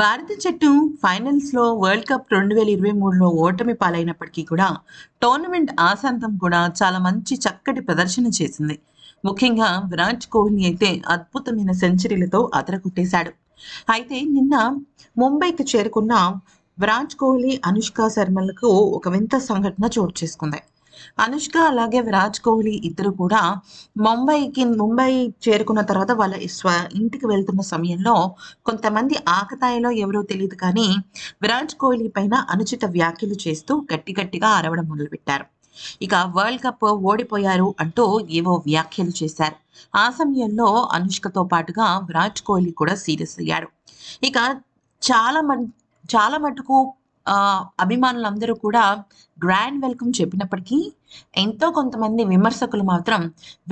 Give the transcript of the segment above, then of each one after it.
భారత జట్టు ఫైనల్స్లో world cup రెండు వేల ఇరవై మూడులో ఓటమి పాలైనప్పటికీ కూడా టోర్నమెంట్ ఆశాంతం కూడా చాలా మంచి చక్కటి ప్రదర్శన చేసింది ముఖ్యంగా విరాట్ కోహ్లీ అయితే అద్భుతమైన సెంచరీలతో కొట్టేశాడు అయితే నిన్న ముంబైకి చేరుకున్న విరాట్ కోహ్లీ అనుష్క శర్మలకు ఒక వింత సంఘటన చోటు చేసుకుంది అనుష్క అలాగే విరాజ్ కోహ్లీ ఇద్దరు కూడా ముంబైకి ముంబై చేరుకున్న తర్వాత వాళ్ళ స్వ ఇంటికి వెళ్తున్న సమయంలో కొంతమంది ఆకతాయిలో ఎవరో తెలియదు కానీ విరాజ్ కోహ్లీ పైన అనుచిత వ్యాఖ్యలు చేస్తూ గట్టి గట్టిగా అరవడం మొదలుపెట్టారు ఇక వరల్డ్ కప్ ఓడిపోయారు అంటూ ఏవో వ్యాఖ్యలు చేశారు ఆ సమయంలో అనుష్కతో పాటుగా విరాట్ కోహ్లీ కూడా సీరియస్ అయ్యాడు ఇక చాలా మ చాలా మటుకు అభిమానులందరూ కూడా గ్రాండ్ వెల్కమ్ చెప్పినప్పటికీ ఎంతో కొంతమంది విమర్శకులు మాత్రం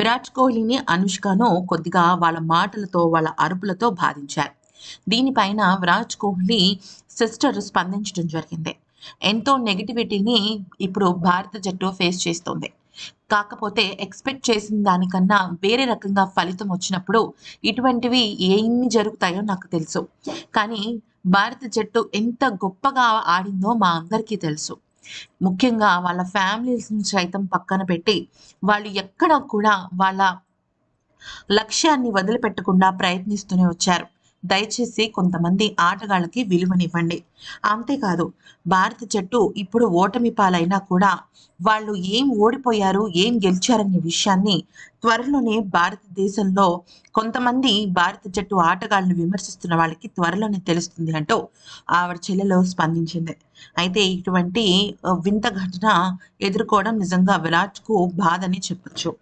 విరాట్ కోహ్లీని అనుష్కను కొద్దిగా వాళ్ళ మాటలతో వాళ్ళ అరుపులతో బాధించారు దీనిపైన విరాట్ కోహ్లీ సిస్టర్ స్పందించడం జరిగింది ఎంతో నెగిటివిటీని ఇప్పుడు భారత జట్టు ఫేస్ చేస్తోంది కాకపోతే ఎక్స్పెక్ట్ చేసిన దానికన్నా వేరే రకంగా ఫలితం వచ్చినప్పుడు ఇటువంటివి ఏమి జరుగుతాయో నాకు తెలుసు కానీ భారత జట్టు ఎంత గొప్పగా ఆడిందో మా అందరికీ తెలుసు ముఖ్యంగా వాళ్ళ ఫ్యామిలీస్ని సైతం పక్కన పెట్టి వాళ్ళు ఎక్కడ కూడా వాళ్ళ లక్ష్యాన్ని వదిలిపెట్టకుండా ప్రయత్నిస్తూనే వచ్చారు దయచేసి కొంతమంది ఆటగాళ్ళకి విలువనివ్వండి అంతేకాదు భారత జట్టు ఇప్పుడు ఓటమి పాలైనా కూడా వాళ్ళు ఏం ఓడిపోయారు ఏం గెలిచారనే విషయాన్ని త్వరలోనే భారతదేశంలో కొంతమంది భారత జట్టు ఆటగాళ్ళను విమర్శిస్తున్న వాళ్ళకి త్వరలోనే తెలుస్తుంది అంటూ ఆవిడ చెల్లెలో స్పందించింది అయితే ఇటువంటి వింత ఘటన ఎదుర్కోవడం నిజంగా విరాట్కు బాధని చెప్పచ్చు